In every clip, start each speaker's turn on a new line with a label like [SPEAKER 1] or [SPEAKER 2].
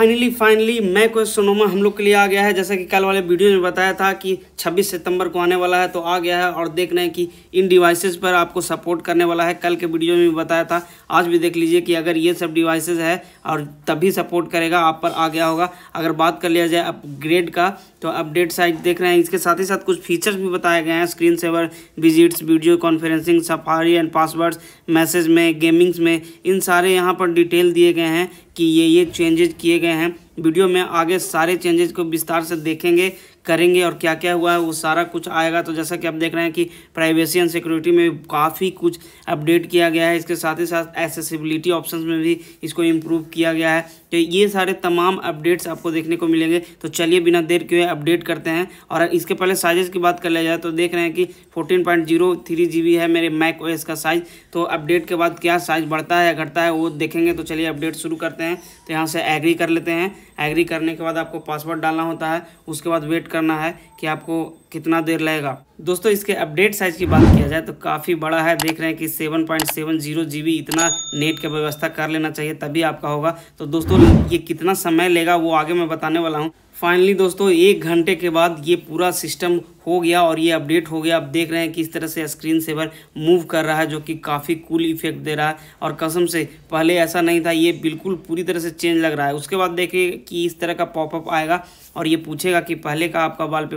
[SPEAKER 1] finally finally मैं Sonoma हम लोग के लिए आ गया है जैसा कि कल वाले वीडियो में बताया था कि 26 सितंबर को आने वाला है तो आ गया है और देख रहे हैं कि इन डिवाइसेस पर आपको सपोर्ट करने वाला है कल के वीडियो में भी बताया था आज भी देख लीजिए कि अगर ये सब डिवाइसेस है और तभी सपोर्ट करेगा आप पर आ गया होगा अगर बात कर लिया जाए अपग्रेड का तो अपडेट साइज देख रहे हैं इसके साथ ही साथ कुछ फीचर्स भी बताए गए हैं screen saver visits video conferencing safari and passwords message में गेमिंग्स में इन सारे यहाँ पर डिटेल दिए गए हैं कि ये ये चेंजेज किए गए हैं वीडियो में आगे सारे चेंजेज़ को विस्तार से देखेंगे करेंगे और क्या क्या हुआ है वो सारा कुछ आएगा तो जैसा कि आप देख रहे हैं कि प्राइवेसी एंड सिक्योरिटी में काफ़ी कुछ अपडेट किया गया है इसके साथ ही साथ एसेसिबिलिटी ऑप्शन में भी इसको इम्प्रूव किया गया है तो ये सारे तमाम अपडेट्स आपको देखने को मिलेंगे तो चलिए बिना देर के अपडेट करते हैं और इसके पहले साइजेस की बात कर लिया जाए तो देख रहे हैं कि fourteen point zero three G B है मेरे मैक ओ का साइज तो अपडेट के बाद क्या साइज बढ़ता है या घटता है वो देखेंगे तो चलिए अपडेट शुरू करते हैं तो यहाँ से एग्री कर लेते हैं एग्री करने के बाद आपको पासवर्ड डालना होता है उसके बाद वेट करना है कि आपको कितना देर लगेगा दोस्तों इसके अपडेट साइज की बात किया जाए तो काफ़ी बड़ा है देख रहे हैं कि seven seven point G B इतना नेट का व्यवस्था कर लेना चाहिए तभी आपका होगा तो दोस्तों ये कितना समय लेगा वो आगे मैं बताने वाला हूँ फाइनली दोस्तों एक घंटे के बाद ये पूरा सिस्टम हो गया और ये अपडेट हो गया आप देख रहे हैं किस तरह से स्क्रीन सेवर मूव कर रहा है जो कि काफ़ी कूल इफेक्ट दे रहा है और कसम से पहले ऐसा नहीं था ये बिल्कुल पूरी तरह से चेंज लग रहा है उसके बाद देखिए कि इस तरह का पॉपअप आएगा और ये पूछेगा कि पहले का आपका वाल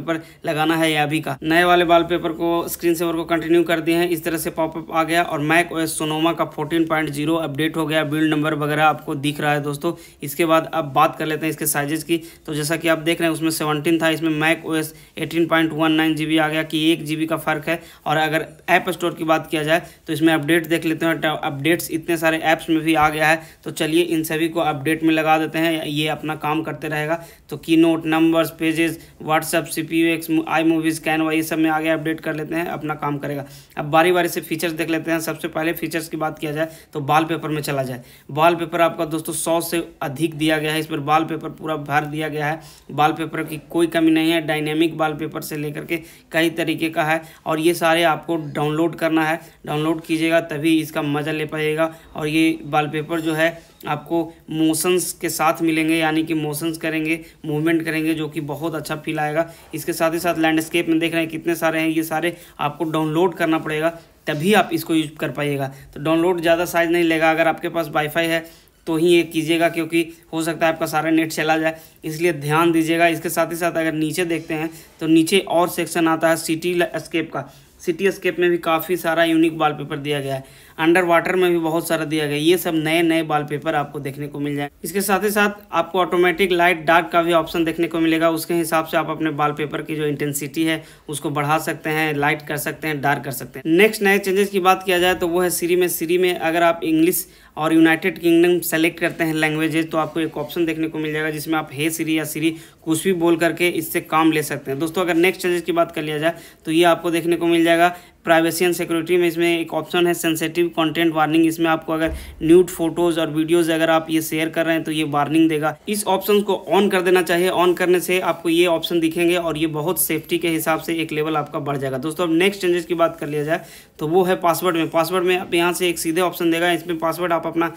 [SPEAKER 1] लगाना है या अभी का नए वाले वाल को स्क्रीन सेवर को कंटिन्यू कर दिए हैं इस तरह से पॉपअप आ गया और मैक ओएस सोनोमा का फोर्टीन अपडेट हो गया बिल्ड नंबर वगैरह आपको दिख रहा है दोस्तों इसके बाद अब बात कर लेते हैं इसके साइजेस की तो जैसा कि आप देख रहे हैं उसमें सेवनटीन था इसमें Mac O S eighteen point one nine G B आ गया कि एक जी का फ़र्क है और अगर ऐप स्टोर की बात किया जाए तो इसमें अपडेट देख लेते हैं अपडेट्स तो इतने सारे ऐप्स में भी आ गया है तो चलिए इन सभी को अपडेट में लगा देते हैं ये अपना काम करते रहेगा तो Keynote numbers pages WhatsApp C P X I movies Canva ये सब में आगे अपडेट कर लेते हैं अपना काम करेगा अब बारी बारी से फीचर्स देख लेते हैं सबसे पहले फीचर्स की बात किया जाए तो बाल पेपर में चला जाए बाल पेपर आपका दोस्तों सौ से अधिक दिया गया है इस पर बाल पेपर पूरा भर दिया गया है वॉलपेपर की कोई कमी नहीं है डायनेमिक वॉलपेपर से लेकर के कई तरीके का है और ये सारे आपको डाउनलोड करना है डाउनलोड कीजिएगा तभी इसका मज़ा ले पाएगा और ये वॉलपेपर जो है आपको मोशंस के साथ मिलेंगे यानी कि मोशंस करेंगे मूवमेंट करेंगे जो कि बहुत अच्छा फील आएगा इसके साथ ही साथ लैंडस्केप में देख रहे हैं कितने सारे हैं ये सारे आपको डाउनलोड करना पड़ेगा तभी आप इसको यूज कर पाइएगा तो डाउनलोड ज़्यादा साइज नहीं लेगा अगर आपके पास वाईफाई है तो ही ये कीजिएगा क्योंकि हो सकता है आपका सारा नेट चला जाए इसलिए ध्यान दीजिएगा इसके साथ ही साथ अगर नीचे देखते हैं तो नीचे और सेक्शन आता है सिटी स्केप का सिटी स्केप में भी काफ़ी सारा यूनिक वॉलपेपर दिया गया है अंडर वाटर में भी बहुत सारा दिया गया है ये सब नए नए वॉलपेपर आपको देखने को मिल जाए इसके साथ ही साथ आपको ऑटोमेटिक लाइट डार्क का भी ऑप्शन देखने को मिलेगा उसके हिसाब से आप अपने वॉलपेपर की जो इंटेंसिटी है उसको बढ़ा सकते हैं लाइट कर सकते हैं डार्क कर सकते हैं नेक्स्ट नए चेंजेस की बात किया जाए तो वो है सीरी में सीरी में अगर आप इंग्लिश और यूनाइटेड किंगडम सेलेक्ट करते हैं लैंग्वेजेज तो आपको एक ऑप्शन देखने को मिल जाएगा जिसमें आप हे सीरी या सीरी कुछ भी बोल करके इससे काम ले सकते हैं दोस्तों अगर नेक्स्ट चीज़ की बात कर लिया जाए तो ये आपको देखने को मिल जाएगा प्राइवेसी एंड सिक्योरिटी में इसमें एक ऑप्शन है सेंसेटिव कंटेंट वार्निंग इसमें आपको अगर न्यूड फोटोज़ और वीडियोज़ अगर आप ये शेयर कर रहे हैं तो ये वार्निंग देगा इस ऑप्शन को ऑन कर देना चाहिए ऑन करने से आपको ये ऑप्शन दिखेंगे और ये बहुत सेफ्टी के हिसाब से एक लेवल आपका बढ़ जाएगा दोस्तों अब नेक्स्ट चेंजेस की बात कर लिया जाए तो वो है पासवर्ड में पासवर्ड में आप यहाँ से एक सीधे ऑप्शन देगा इसमें पासवर्ड आप अपना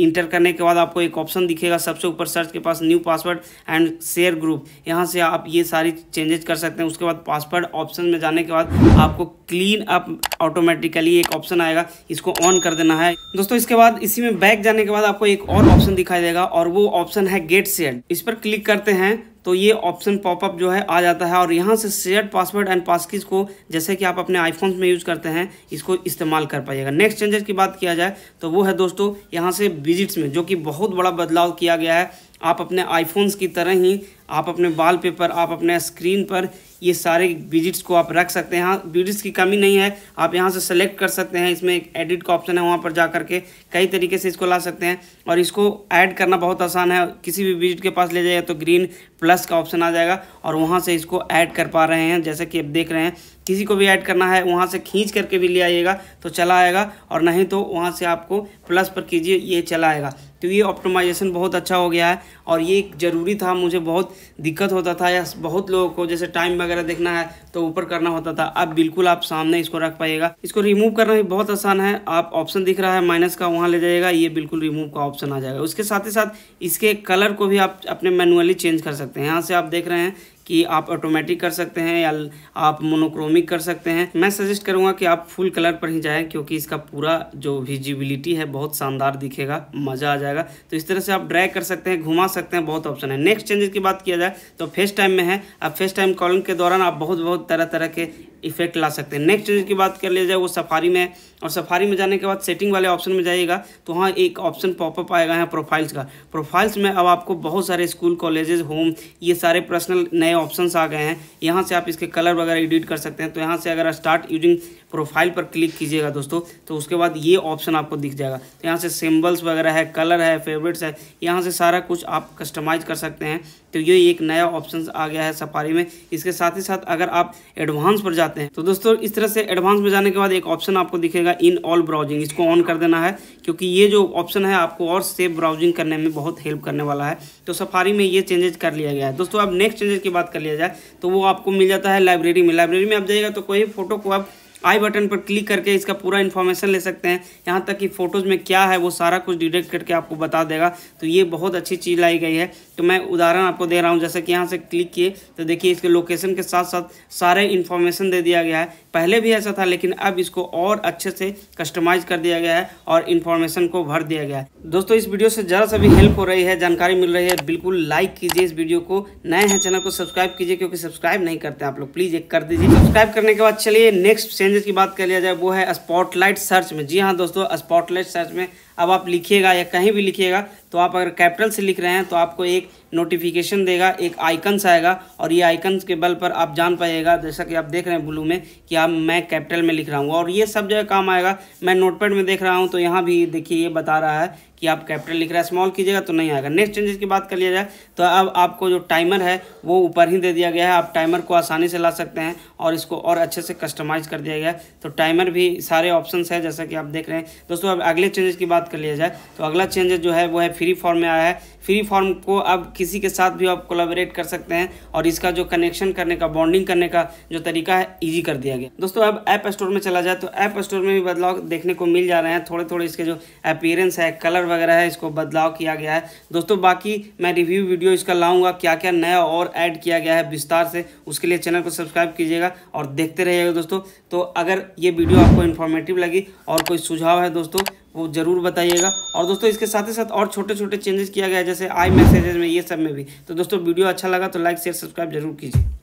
[SPEAKER 1] इंटर करने के बाद आपको एक ऑप्शन दिखेगा सबसे ऊपर सर्च के पास new password and share group यहाँ से आप ये सारी चेंजेस कर सकते हैं उसके बाद पासवर्ड ऑप्शन में जाने के बाद आपको क्लीन आप ऑटोमेटिकली एक ऑप्शन आएगा इसको ऑन कर देना है दोस्तों इसके बाद इसी में बैक जाने के बाद आपको एक और ऑप्शन दिखाई देगा और वो ऑप्शन है गेट सेट इस पर क्लिक करते हैं तो ये ऑप्शन पॉपअप जो है आ जाता है और यहाँ से शेयर पासवर्ड एंड पासकीज को जैसे कि आप अपने आईफोन में यूज़ करते हैं इसको इस्तेमाल कर पाइएगा नेक्स्ट चेंजेस की बात किया जाए तो वो है दोस्तों यहाँ से विजिट्स में जो कि बहुत बड़ा बदलाव किया गया है आप अपने आईफोन्स की तरह ही आप अपने वाल पेपर आप अपने स्क्रीन पर ये सारे विजिट्स को आप रख सकते हैं हाँ विजिट्स की कमी नहीं है आप यहाँ से सेलेक्ट कर सकते हैं इसमें एक एडिट का ऑप्शन है वहाँ पर जा करके कई तरीके से इसको ला सकते हैं और इसको ऐड करना बहुत आसान है किसी भी विजिट के पास ले जाइए तो ग्रीन प्लस का ऑप्शन आ जाएगा और वहाँ से इसको ऐड कर पा रहे हैं जैसे कि आप देख रहे हैं किसी को भी ऐड करना है वहाँ से खींच करके भी ले आइएगा तो चला आएगा और नहीं तो वहाँ से आपको प्लस पर कीजिए ये चला आएगा तो ये ऑप्टोमाइजेशन बहुत अच्छा हो गया है और ये ज़रूरी था मुझे बहुत दिक्कत होता था या बहुत लोगों को जैसे टाइम वगैरह देखना है तो ऊपर करना होता था अब बिल्कुल आप सामने इसको रख पाइएगा इसको रिमूव करना भी बहुत आसान है आप ऑप्शन दिख रहा है माइनस का वहाँ ले जाइएगा ये बिल्कुल रिमूव का ऑप्शन आ जाएगा उसके साथ ही साथ इसके कलर को भी आप अपने मैनुअली चेंज कर सकते हैं यहाँ से आप देख रहे हैं कि आप ऑटोमेटिक कर सकते हैं या आप मोनोक्रोमिक कर सकते हैं मैं सजेस्ट करूँगा कि आप फुल कलर पर ही जाएं क्योंकि इसका पूरा जो विजिबिलिटी है बहुत शानदार दिखेगा मज़ा आ जाएगा तो इस तरह से आप ड्रैग कर सकते हैं घुमा सकते हैं बहुत ऑप्शन है नेक्स्ट चेंजेस की बात किया जाए तो फेस्ट टाइम में है अब फेस्ट टाइम कॉलिंग के दौरान आप बहुत बहुत तरह तरह के इफेक्ट ला सकते हैं नेक्स्ट चेंज की बात कर लिया जाए वो सफारी में और सफारी में जाने के बाद सेटिंग वाले ऑप्शन में जाइएगा तो वहाँ एक ऑप्शन पॉपअप आएगा यहाँ प्रोफाइल्स का प्रोफाइल्स में अब आपको बहुत सारे स्कूल कॉलेजेस होम ये सारे पर्सनल नए ऑप्शंस आ गए हैं यहाँ से आप इसके कलर वगैरह एडिट कर सकते हैं तो यहाँ से अगर स्टार्ट यूजिंग प्रोफाइल पर क्लिक कीजिएगा दोस्तों तो उसके बाद ये ऑप्शन आपको दिख जाएगा तो यहाँ से सिम्बल्स वगैरह है कलर है फेवरेट्स है यहाँ से सारा कुछ आप कस्टमाइज कर सकते हैं तो ये एक नया ऑप्शन आ गया है सफारी में इसके साथ ही साथ अगर आप एडवांस पर जाते हैं तो दोस्तों इस तरह से एडवांस में जाने के बाद एक ऑप्शन आपको दिखेगा इन ऑल ब्राउजिंग इसको ऑन कर देना है क्योंकि ये जो ऑप्शन है आपको और सेफ ब्राउजिंग करने में बहुत हेल्प करने वाला है तो सफारी में ये चेंजेज कर लिया गया है दोस्तों अब नेक्स्ट चेंजेज की बात कर लिया जाए तो वो आपको मिल जाता है लाइब्रेरी में लाइब्रेरी में आप जाइएगा तो कोई फोटो को आप आई बटन पर क्लिक करके इसका पूरा इन्फॉर्मेशन ले सकते हैं यहाँ तक कि फ़ोटोज़ में क्या है वो सारा कुछ डिटेक्ट करके आपको बता देगा तो ये बहुत अच्छी चीज़ लाई गई है तो मैं उदाहरण आपको दे रहा हूँ जैसे कि यहाँ से क्लिक किए तो देखिए इसके लोकेशन के साथ साथ सारे इन्फॉर्मेशन दे दिया गया है पहले भी ऐसा था लेकिन अब इसको और अच्छे से कस्टमाइज कर दिया गया है और इन्फॉर्मेशन को भर दिया गया है दोस्तों इस वीडियो से ज़रा सा भी हेल्प हो रही है जानकारी मिल रही है बिल्कुल लाइक कीजिए इस वीडियो को नए हैं चैनल को सब्सक्राइब कीजिए क्योंकि सब्सक्राइब नहीं करते आप लोग प्लीज़ एक कर दीजिए सब्सक्राइब करने के बाद चलिए नेक्स्ट चेंजेस की बात कर लिया जाए वो है स्पॉटलाइट सर्च में जी हाँ दोस्तों स्पॉटलाइट सर्च में अब आप लिखिएगा या कहीं भी लिखिएगा तो आप अगर कैपिटल से लिख रहे हैं तो आपको एक नोटिफिकेशन देगा एक आइकन्स आएगा और ये आइकन्स के बल पर आप जान पाएगा जैसा कि आप देख रहे हैं ब्लू में कि आप मैं कैपिटल में लिख रहा हूँ और ये सब जगह काम आएगा मैं नोटपैड में देख रहा हूँ तो यहाँ भी देखिए ये बता रहा है कि आप कैपिटल लिख रहा है स्मॉल कीजिएगा तो नहीं आएगा नेक्स्ट चेंजेस की बात कर लिया जाए तो अब आपको जो टाइमर है वो ऊपर ही दे दिया गया है आप टाइमर को आसानी से ला सकते हैं और इसको और अच्छे से कस्टमाइज कर दिया गया है तो टाइमर भी सारे ऑप्शन है जैसा कि आप देख रहे हैं दोस्तों अब अगले चेंजेस की बात कर लिया जाए तो अगला चेंजेस जो है वो है फ्री फॉर्म में आया है फ्री फॉर्म को अब किसी के साथ भी आप कोलाबरेट कर सकते हैं और इसका जो कनेक्शन करने का बॉन्डिंग करने का जो तरीका है ईजी कर दिया गया दोस्तों अब ऐप स्टोर में चला जाए तो ऐप स्टोर में भी बदलाव देखने को मिल जा रहे हैं थोड़े थोड़े इसके जो अपियरेंस है कलर वगैरह है इसको बदलाव किया गया है दोस्तों बाकी मैं रिव्यू वीडियो इसका लाऊंगा क्या क्या नया और ऐड किया गया है विस्तार से उसके लिए चैनल को सब्सक्राइब कीजिएगा और देखते रहिएगा दोस्तों तो अगर ये वीडियो आपको इन्फॉर्मेटिव लगी और कोई सुझाव है दोस्तों वो ज़रूर बताइएगा और दोस्तों इसके साथ ही साथ और छोटे छोटे चेंजेस किया गया जैसे आई मैसेजेस में ये सब में भी तो दोस्तों वीडियो अच्छा लगा तो लाइक शेयर सब्सक्राइब जरूर कीजिए